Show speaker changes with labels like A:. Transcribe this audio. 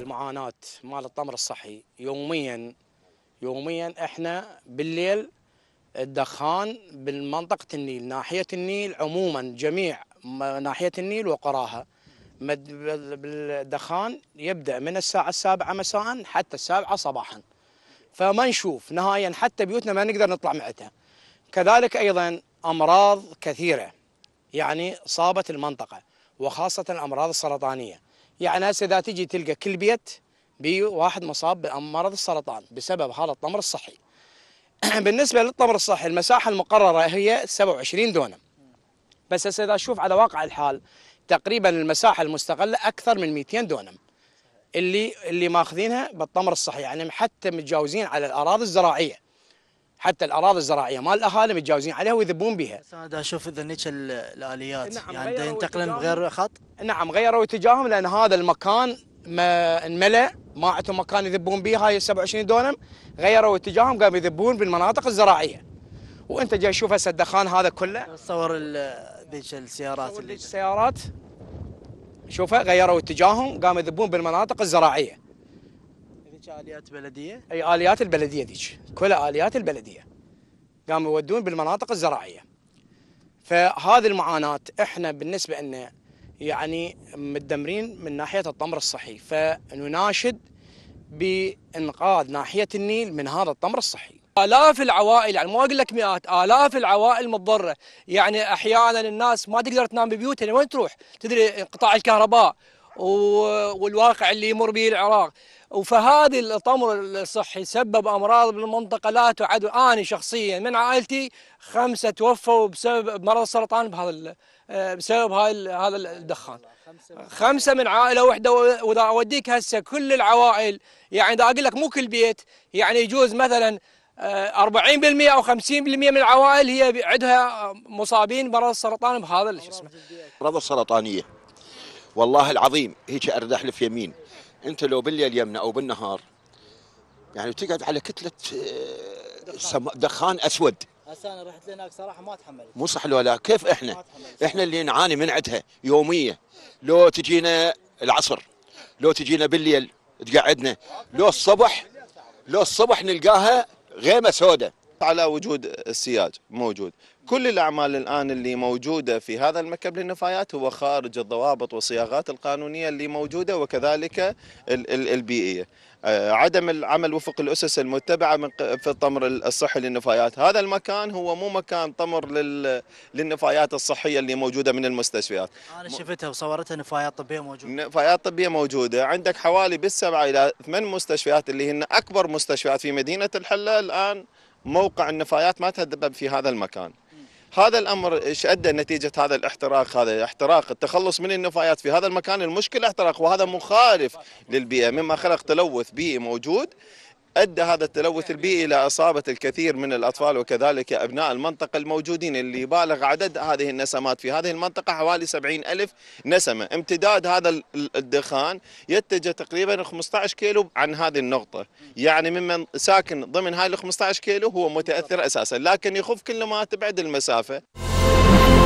A: المعاناه مال الطمر الصحي يوميا يوميا احنا بالليل الدخان بالمنطقه النيل ناحيه النيل عموما جميع ناحيه النيل وقراها بالدخان يبدا من الساعه السابعه مساء حتى السابعه صباحا فما نشوف نهائيا حتى بيوتنا ما نقدر نطلع معتها كذلك ايضا امراض كثيره يعني صابت المنطقه وخاصه الامراض السرطانيه يعني هسه اذا تجي تلقى كل بيت بيه واحد مصاب بمرض السرطان بسبب هذا الطمر الصحي. بالنسبه للطمر الصحي المساحه المقرره هي 27 دونم. بس هسه اذا اشوف على واقع الحال تقريبا المساحه المستغله اكثر من 200 دونم. اللي اللي ماخذينها بالطمر الصحي يعني حتى متجاوزين على الاراضي الزراعيه. حتى الاراضي الزراعيه مال الاهالي متجاوزين عليها ويذبون بها. بس انا اشوف اذا الاليات نعم يعني ينتقلن بغير خط؟ نعم غيروا اتجاههم لان هذا المكان ما انملأ ما عندهم مكان يذبون به هاي 27 دونم غيروا اتجاههم قاموا يذبون بالمناطق الزراعيه وانت جاي تشوف هسه الدخان هذا كله تصور ذيك السيارات اللي السيارات شوفها غيروا اتجاههم قاموا يذبون بالمناطق الزراعيه ذيك اليات بلديه اي اليات البلديه ذيك كلها اليات البلديه قاموا يودون بالمناطق الزراعيه فهذه المعاناه احنا بالنسبه لنا يعني متدمرين من ناحيه الطمر الصحي
B: فنناشد بانقاذ ناحيه النيل من هذا الطمر الصحي آلاف العوائل يعني ما أقول لك مئات آلاف العوائل متضرة يعني أحيانا الناس ما تقدر تنام ببيوتها يعني وين تروح تدري انقطاع الكهرباء والواقع اللي يمر به العراق فهذا الطمر الصحي سبب امراض بالمنطقه لا تعد انا شخصيا من عائلتي خمسه توفوا بسبب مرض السرطان بهذا آه، بسبب هاي هذا الدخان خمسه من عائله واحده واذا اوديك هسه كل العوائل يعني اذا اقول لك مو كل بيت يعني يجوز مثلا 40% آه، او 50% من العوائل هي عندها مصابين بمرض السرطان بهذا
C: شو اسمه الامراض السرطانيه والله العظيم هيك ارد احلف يمين انت لو بالليل يمنا او بالنهار يعني تقعد على كتله آه، دخان, دخان اسود
B: هسه انا رحت لهناك صراحه ما تحملت
C: مو صح ولا كيف احنا؟ احنا اللي نعاني من عندها يوميه لو تجينا العصر لو تجينا بالليل تقعدنا لو الصبح لو الصبح نلقاها غيمه سوداء
D: على وجود السياج موجود كل الأعمال الآن اللي موجودة في هذا المكب للنفايات هو خارج الضوابط والصياغات القانونية اللي موجودة وكذلك البيئية آه، عدم العمل وفق الأسس المتبعة من في الطمر الصحي للنفايات هذا المكان هو مو مكان طمر لل... للنفايات الصحية اللي موجودة من المستشفيات
B: أنا شفتها وصورتها نفايات طبية موجودة
D: نفايات طبية موجودة عندك حوالي بالسبعة إلى ثمان مستشفيات اللي هن أكبر مستشفيات في مدينة الحلة الآن موقع النفايات ما تهدب في هذا المكان هذا الامر ايش ادى نتيجه هذا الاحتراق هذا احتراق التخلص من النفايات في هذا المكان المشكله احتراق وهذا مخالف للبيئه مما خلق تلوث بيئي موجود ادى هذا التلوث البيئي الى اصابه الكثير من الاطفال وكذلك ابناء المنطقه الموجودين اللي يبالغ عدد هذه النسمات في هذه المنطقه حوالي 70 الف نسمه، امتداد هذا الدخان يتجه تقريبا 15 كيلو عن هذه النقطه، يعني ممن ساكن ضمن هاي ال 15 كيلو هو متاثر اساسا، لكن يخف كل ما تبعد المسافه.